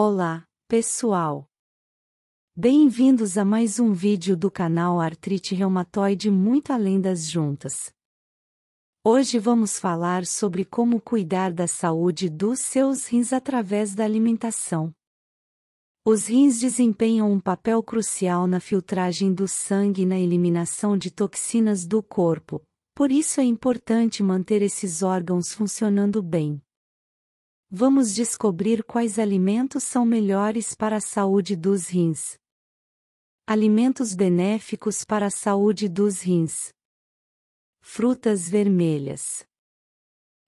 Olá, pessoal! Bem-vindos a mais um vídeo do canal Artrite Reumatoide Muito Além das Juntas. Hoje vamos falar sobre como cuidar da saúde dos seus rins através da alimentação. Os rins desempenham um papel crucial na filtragem do sangue e na eliminação de toxinas do corpo, por isso é importante manter esses órgãos funcionando bem. Vamos descobrir quais alimentos são melhores para a saúde dos rins. Alimentos benéficos para a saúde dos rins. Frutas vermelhas.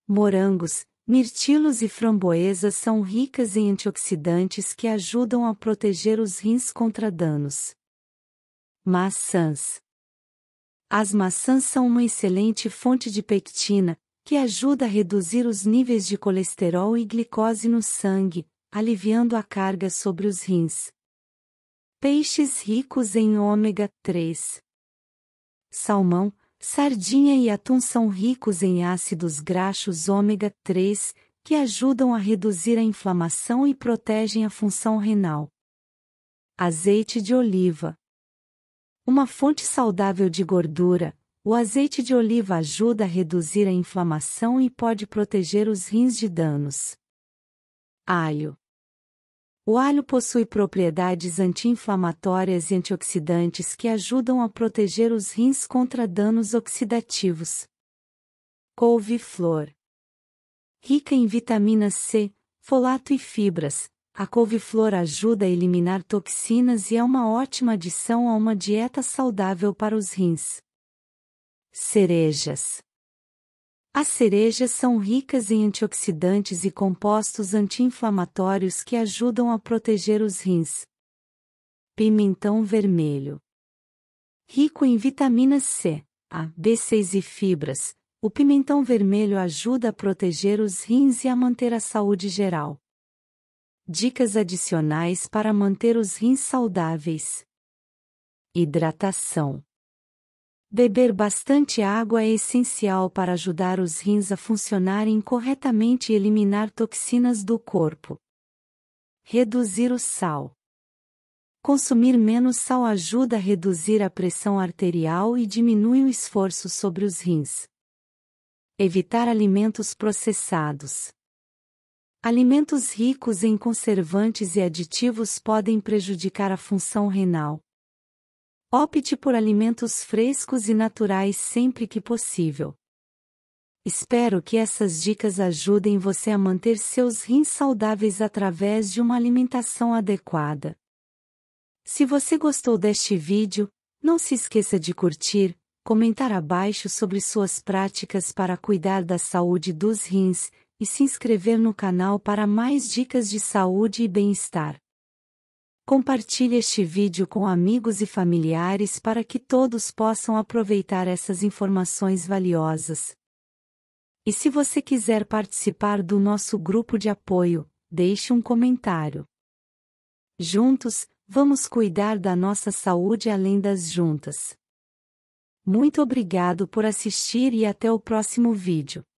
Morangos, mirtilos e framboesas são ricas em antioxidantes que ajudam a proteger os rins contra danos. Maçãs. As maçãs são uma excelente fonte de pectina, que ajuda a reduzir os níveis de colesterol e glicose no sangue, aliviando a carga sobre os rins. Peixes ricos em ômega 3. Salmão, sardinha e atum são ricos em ácidos graxos ômega 3, que ajudam a reduzir a inflamação e protegem a função renal. Azeite de oliva. Uma fonte saudável de gordura, o azeite de oliva ajuda a reduzir a inflamação e pode proteger os rins de danos. Alho. O alho possui propriedades anti-inflamatórias e antioxidantes que ajudam a proteger os rins contra danos oxidativos. Couve-flor. Rica em vitaminas C, folato e fibras, a couve-flor ajuda a eliminar toxinas e é uma ótima adição a uma dieta saudável para os rins. Cerejas. As cerejas são ricas em antioxidantes e compostos anti-inflamatórios que ajudam a proteger os rins. Pimentão vermelho. Rico em vitaminas C, A, B6 e fibras, o pimentão vermelho ajuda a proteger os rins e a manter a saúde geral. Dicas adicionais para manter os rins saudáveis: hidratação. Beber bastante água é essencial para ajudar os rins a funcionarem corretamente e eliminar toxinas do corpo. Reduzir o sal. Consumir menos sal ajuda a reduzir a pressão arterial e diminui o esforço sobre os rins. Evitar alimentos processados. Alimentos ricos em conservantes e aditivos podem prejudicar a função renal, Opte por alimentos frescos e naturais sempre que possível. Espero que essas dicas ajudem você a manter seus rins saudáveis através de uma alimentação adequada. Se você gostou deste vídeo, não se esqueça de curtir, comentar abaixo sobre suas práticas para cuidar da saúde dos rins e se inscrever no canal para mais dicas de saúde e bem-estar. Compartilhe este vídeo com amigos e familiares para que todos possam aproveitar essas informações valiosas. E se você quiser participar do nosso grupo de apoio, deixe um comentário. Juntos, vamos cuidar da nossa saúde além das juntas. Muito obrigado por assistir e até o próximo vídeo.